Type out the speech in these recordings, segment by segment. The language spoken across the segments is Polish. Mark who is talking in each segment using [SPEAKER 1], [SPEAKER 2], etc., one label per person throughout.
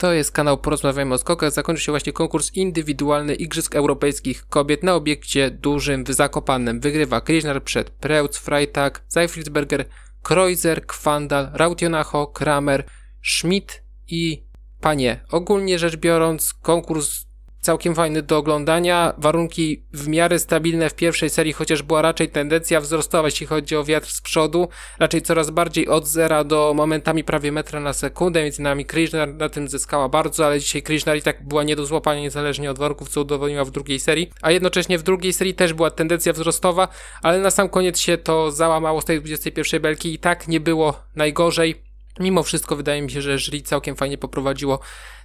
[SPEAKER 1] To jest kanał Porozmawiajmy o Skokach. Zakończy się właśnie konkurs indywidualny Igrzysk Europejskich Kobiet na obiekcie dużym w Zakopanem. Wygrywa Krieżnar przed Preutz, Freitag, Seifriedberger, Kreuzer, Kwandal, Rautionacho, Kramer, Schmidt i Panie. Ogólnie rzecz biorąc konkurs całkiem fajny do oglądania. Warunki w miarę stabilne w pierwszej serii, chociaż była raczej tendencja wzrostowa, jeśli chodzi o wiatr z przodu. Raczej coraz bardziej od zera do momentami prawie metra na sekundę, między nami Krishnar na tym zyskała bardzo, ale dzisiaj Krishnar i tak była nie do złapania niezależnie od warunków, co udowodniła w drugiej serii. A jednocześnie w drugiej serii też była tendencja wzrostowa, ale na sam koniec się to załamało z tej 21 belki i tak nie było najgorzej. Mimo wszystko wydaje mi się, że Żri całkiem fajnie poprowadziło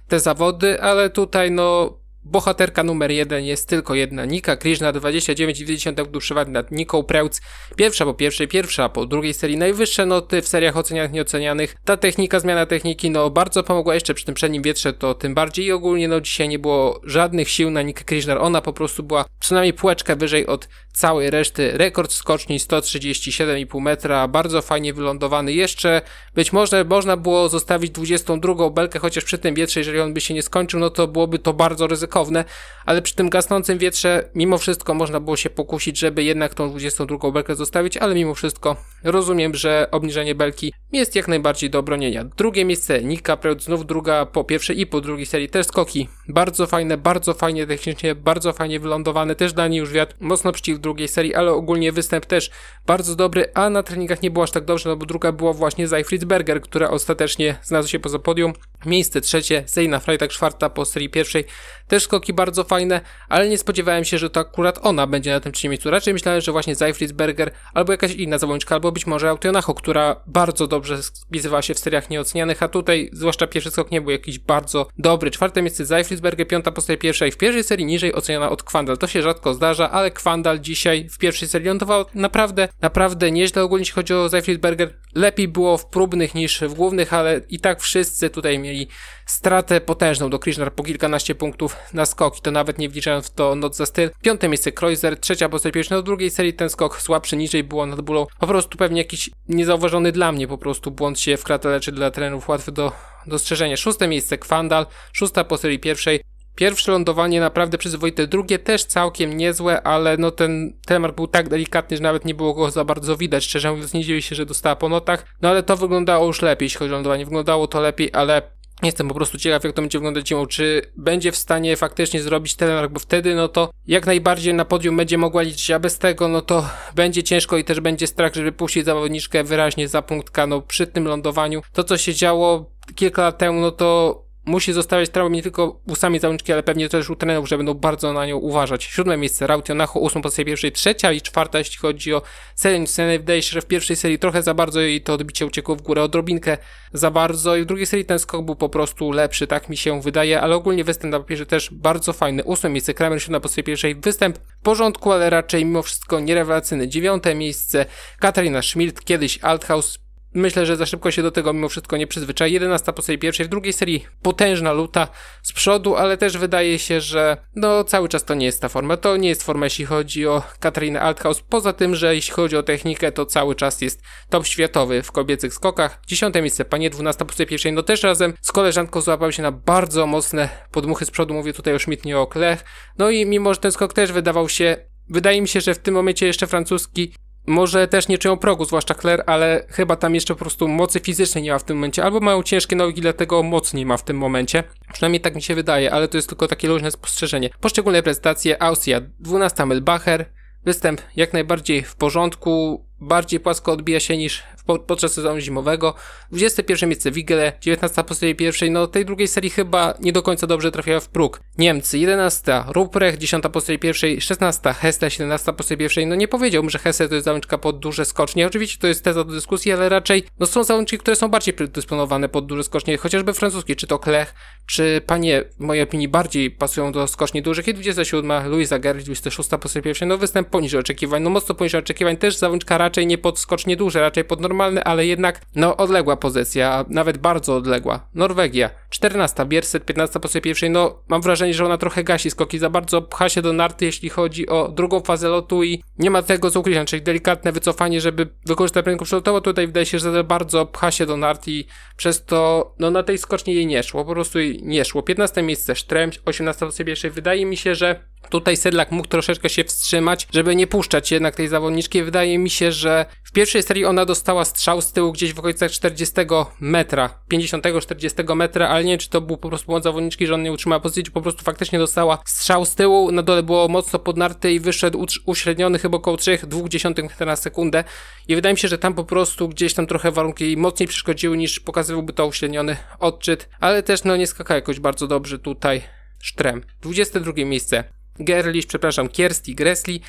[SPEAKER 1] te zawody, ale tutaj no Bohaterka numer jeden jest tylko jedna Nika Krishna, 29,9 duszywat nad Niką Preutz. Pierwsza po pierwszej, pierwsza po drugiej serii. Najwyższe noty w seriach ocenianych, nieocenianych. Ta technika, zmiana techniki, no bardzo pomogła jeszcze przy tym przednim wietrze, to tym bardziej. I ogólnie, no dzisiaj nie było żadnych sił na Nika Krishna. Ona po prostu była przynajmniej półeczkę wyżej od całej reszty. Rekord skoczni 137,5 metra. Bardzo fajnie wylądowany. Jeszcze być może można było zostawić 22 belkę, chociaż przy tym wietrze, jeżeli on by się nie skończył, no to byłoby to bardzo ryzykowne ryzykowne, ale przy tym gasnącym wietrze mimo wszystko można było się pokusić, żeby jednak tą 22 belkę zostawić, ale mimo wszystko rozumiem, że obniżenie belki jest jak najbardziej do obronienia. Drugie miejsce Nick Capriot, znów druga po pierwszej i po drugiej serii, też skoki bardzo fajne, bardzo fajnie technicznie, bardzo fajnie wylądowane, też Dani już wiatr, mocno przeciw drugiej serii, ale ogólnie występ też bardzo dobry, a na treningach nie było aż tak dobrze, no bo druga była właśnie Zajfried Berger, która ostatecznie znalazła się poza podium. Miejsce trzecie, Zeyna Freitag czwarta po serii pierwszej. Też skoki bardzo fajne, ale nie spodziewałem się, że to akurat ona będzie na tym trzecim miejscu. Raczej myślałem, że właśnie Zajfried Berger albo jakaś inna zawodniczka, albo być może Autionacho, która bardzo dobrze spisywała się w seriach nieocenianych, a tutaj zwłaszcza pierwszy skok nie był jakiś bardzo dobry. Czwarte miejsce Zajfried Hitzberger piąta postać pierwszej w pierwszej serii niżej oceniana od Kwandal. To się rzadko zdarza, ale Kwandal dzisiaj w pierwszej serii lądował naprawdę, naprawdę nieźle ogólnie jeśli chodzi o Zeifriedberger. Lepiej było w próbnych niż w głównych, ale i tak wszyscy tutaj mieli stratę potężną do Krishnar po kilkanaście punktów na skok i to nawet nie wliczając w to noc za styl. Piąte miejsce Kreuzer, trzecia postać pierwsza no, w drugiej serii, ten skok słabszy niżej było nad bólą. Po prostu pewnie jakiś niezauważony dla mnie po prostu błąd się w kraterze czy dla trenerów łatwy do Dostrzeżenie, szóste miejsce Kwandal, szósta po serii pierwszej. Pierwsze lądowanie naprawdę przyzwoite, drugie też całkiem niezłe, ale no ten telemark był tak delikatny, że nawet nie było go za bardzo widać, szczerze mówiąc nie dziwię się, że dostała po notach, no ale to wyglądało już lepiej, jeśli chodzi o lądowanie, wyglądało to lepiej, ale Jestem po prostu ciekaw, jak to będzie wyglądać zimą, czy będzie w stanie faktycznie zrobić telemark, bo wtedy, no to jak najbardziej na podium będzie mogła liczyć, a bez tego, no to będzie ciężko i też będzie strach, żeby puścić zawodniczkę wyraźnie za punktka, no przy tym lądowaniu. To, co się działo kilka lat temu, no to musi zostawiać traumę nie tylko u sami załączki, ale pewnie też u trenerów, że będą bardzo na nią uważać. Siódme miejsce Rautio Nacho, ósmą pozycję pierwszej, trzecia i czwarta, jeśli chodzi o serię. Ceny wydaje się, że w pierwszej serii trochę za bardzo jej to odbicie uciekło w górę odrobinkę za bardzo i w drugiej serii ten skok był po prostu lepszy, tak mi się wydaje, ale ogólnie występ na papierze też bardzo fajny. Ósme miejsce Kramer, siódma pozycja pierwszej, występ w porządku, ale raczej mimo wszystko nierewelacyjny. Dziewiąte miejsce Katarina Schmidt, kiedyś Althaus, Myślę, że za szybko się do tego mimo wszystko nie przyzwyczai. 11 po serii pierwszej, w drugiej serii potężna luta z przodu, ale też wydaje się, że no cały czas to nie jest ta forma. To nie jest forma, jeśli chodzi o Katarinę Althaus. Poza tym, że jeśli chodzi o technikę, to cały czas jest top światowy w kobiecych skokach. 10 miejsce, panie 12 po serii pierwszej, no też razem z koleżanką złapał się na bardzo mocne podmuchy z przodu, mówię tutaj o Schmidt, o Klech. No i mimo, że ten skok też wydawał się Wydaje mi się, że w tym momencie jeszcze francuski może też nie czują progu, zwłaszcza Claire, ale chyba tam jeszcze po prostu mocy fizycznej nie ma w tym momencie, albo mają ciężkie nogi, dlatego moc nie ma w tym momencie. Przynajmniej tak mi się wydaje, ale to jest tylko takie luźne spostrzeżenie. Poszczególne prezentacje Austria, 12 Melbacher, występ jak najbardziej w porządku, bardziej płasko odbija się niż podczas sezonu zimowego. 21 miejsce Wigele, 19 po serii pierwszej, no tej drugiej serii chyba nie do końca dobrze trafiła w próg. Niemcy 11, Ruprecht 10 po serii pierwszej, 16 Hesse 17 po serii pierwszej, no nie powiedziałbym, że Hesse to jest załączka pod duże skocznie, oczywiście to jest teza do dyskusji, ale raczej no są załączniki, które są bardziej predysponowane pod duże skocznie, chociażby francuskie, czy to Klech, czy panie, w mojej opinii bardziej pasują do skoczni dużych i 27 Luisa Gerrit 26 po serii pierwszej, no występ poniżej oczekiwań, no mocno poniżej oczekiwań, też załączka raczej raczej nie pod duże, raczej pod normalne, ale jednak no odległa pozycja, nawet bardzo odległa. Norwegia. 14. Bierset, 15 po sobie pierwszej. No, mam wrażenie, że ona trochę gasi skoki. Za bardzo pcha się do narty, jeśli chodzi o drugą fazę lotu i nie ma tego co ukrycia, czyli delikatne wycofanie, żeby wykorzystać prędko przelotowo. Tutaj wydaje się, że za bardzo pcha się do narty i przez to, no, na tej skocznie jej nie szło. Po prostu jej nie szło. 15 miejsce Sztrem, 18 po sobie pierwszej. Wydaje mi się, że Tutaj Sedlak mógł troszeczkę się wstrzymać, żeby nie puszczać jednak tej zawodniczki. Wydaje mi się, że w pierwszej serii ona dostała strzał z tyłu gdzieś w okolicach 40 metra, 50-40 metra, ale czy to był po prostu błąd zawodniczki, że on nie utrzymała pozycji, czy po prostu faktycznie dostała strzał z tyłu, na dole było mocno podnarte i wyszedł uśredniony chyba około 3,2 na sekundę i wydaje mi się, że tam po prostu gdzieś tam trochę warunki mocniej przeszkodziły niż pokazywałby to uśredniony odczyt, ale też no nie skaka jakoś bardzo dobrze tutaj sztrem. 22 miejsce. Gerlich, przepraszam, Kiersti Gresli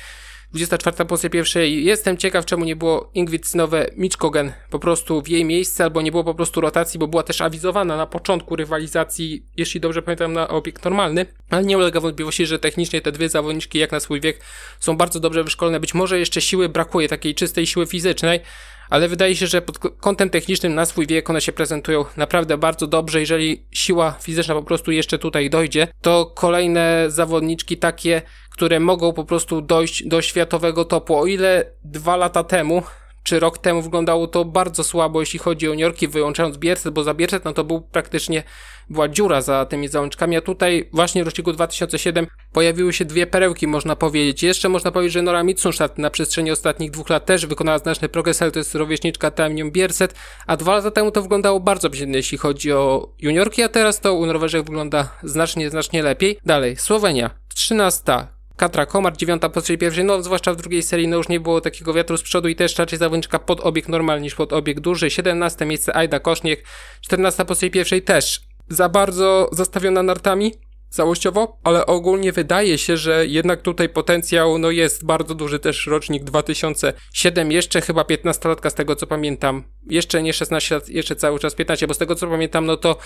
[SPEAKER 1] 24 pozycja pierwszej. Jestem ciekaw, czemu nie było Ingrid nowe Mitchkogen po prostu w jej miejsce, albo nie było po prostu rotacji, bo była też awizowana na początku rywalizacji, jeśli dobrze pamiętam, na obiekt normalny. Ale nie ulega wątpliwości, że technicznie te dwie zawodniczki, jak na swój wiek, są bardzo dobrze wyszkolone. Być może jeszcze siły brakuje, takiej czystej siły fizycznej, ale wydaje się, że pod kątem technicznym na swój wiek one się prezentują naprawdę bardzo dobrze. Jeżeli siła fizyczna po prostu jeszcze tutaj dojdzie, to kolejne zawodniczki takie, które mogą po prostu dojść do światowego topu. O ile dwa lata temu czy rok temu wyglądało to bardzo słabo, jeśli chodzi o niorki, wyłączając Bierset, bo za Bierset no to był praktycznie, była dziura za tymi załączkami, a tutaj właśnie w roczniku 2007 pojawiły się dwie perełki, można powiedzieć. Jeszcze można powiedzieć, że Nora Mitsunstadt na przestrzeni ostatnich dwóch lat też wykonała znaczny progres, ale to jest rówieśniczka Tamnium Bierset, a dwa lata temu to wyglądało bardzo biedne, jeśli chodzi o juniorki, a teraz to u Norweżek wygląda znacznie, znacznie lepiej. Dalej, Słowenia, 13. Katra Komar, dziewiąta pozycja pierwszej, no zwłaszcza w drugiej serii, no już nie było takiego wiatru z przodu i też raczej zawodniczka pod obieg normalny niż pod obieg duży. 17 miejsce Ajda Koszniek, 14 pozycja pierwszej też za bardzo zastawiona nartami, całościowo, ale ogólnie wydaje się, że jednak tutaj potencjał no jest bardzo duży też rocznik 2007, jeszcze chyba 15-latka z tego co pamiętam, jeszcze nie 16 lat, jeszcze cały czas 15, bo z tego co pamiętam, no to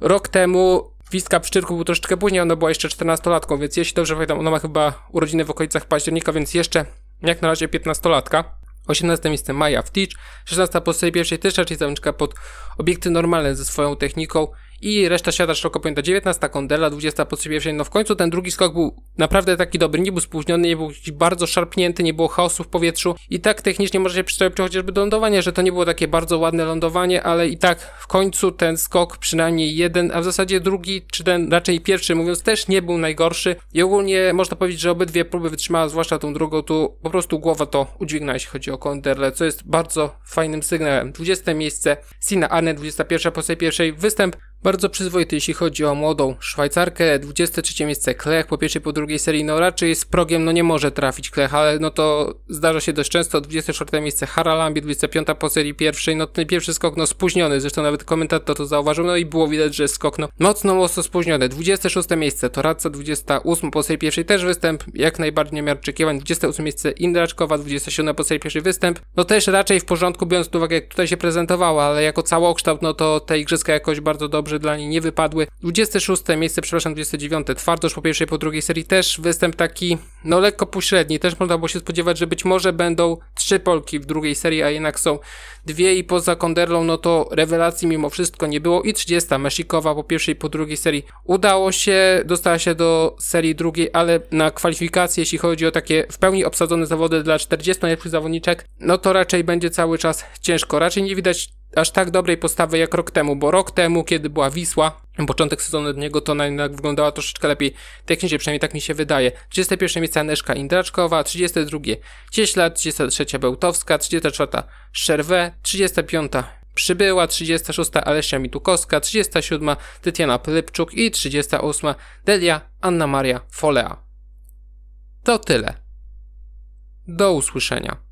[SPEAKER 1] rok temu Wiska Szczyrku był troszeczkę później, ona była jeszcze 14-latką, więc jeśli dobrze pamiętam, ona ma chyba urodziny w okolicach października, więc jeszcze jak na razie 15-latka. 18 miejsce Maja Wtycz, 16 po sobie pierwszej też raczej zawodniczka pod obiekty normalne ze swoją techniką i reszta siada szeroko pojęta 19, Kondela 20 sobie pierwszej. No w końcu ten drugi skok był naprawdę taki dobry, nie był spóźniony, nie był bardzo szarpnięty, nie było chaosu w powietrzu i tak technicznie może się przyczepić chociażby do lądowania, że to nie było takie bardzo ładne lądowanie, ale i tak w końcu ten skok przynajmniej jeden, a w zasadzie drugi, czy ten raczej pierwszy mówiąc też nie był najgorszy i ogólnie można powiedzieć, że obydwie próby wytrzymała, zwłaszcza tą drugą, tu po prostu głowa to udźwignęła, jeśli chodzi o Konderle, co jest bardzo fajnym sygnałem. 20 miejsce, Sina Arne, 21 po pierwszej występ bardzo przyzwoity, jeśli chodzi o młodą Szwajcarkę. 23 miejsce Klech po pierwszej, po drugiej serii. No raczej z progiem no nie może trafić Klech, ale no to zdarza się dość często. 24 miejsce Haralambi, 25 po serii pierwszej. No ten pierwszy skok no spóźniony, zresztą nawet komentator to zauważył, no i było widać, że skok no mocno, mocno spóźniony. 26 miejsce Toradca, 28 po serii pierwszej też występ, jak najbardziej nie miał oczekiwań. 28 miejsce Indraczkowa, 27 po serii pierwszej występ. No też raczej w porządku, biorąc pod uwagę jak tutaj się prezentowała, ale jako całokształt no to te igrzyska jakoś bardzo dobrze dobrze dla niej nie wypadły. 26 miejsce, przepraszam, 29. Twardosz po pierwszej, po drugiej serii też występ taki, no lekko pośredni. Też można było się spodziewać, że być może będą trzy Polki w drugiej serii, a jednak są dwie i poza Konderlą, no to rewelacji mimo wszystko nie było. I 30. Mesikowa po pierwszej, po drugiej serii udało się, dostała się do serii drugiej, ale na kwalifikacje, jeśli chodzi o takie w pełni obsadzone zawody dla 40 najlepszych zawodniczek, no to raczej będzie cały czas ciężko. Raczej nie widać aż tak dobrej postawy jak rok temu, bo rok temu, kiedy była Wisła, początek sezonu od niego, to ona jednak wyglądała troszeczkę lepiej. Technicznie przynajmniej tak mi się wydaje. 31 miejsce Aneszka Indraczkowa, 32 Cieśla, 33 Bełtowska, 34 Szerwe, 35 Przybyła 36 Alesia Mitukowska, 37 Tytiana Plypczuk i 38 Delia Anna Maria Folea. To tyle. Do usłyszenia.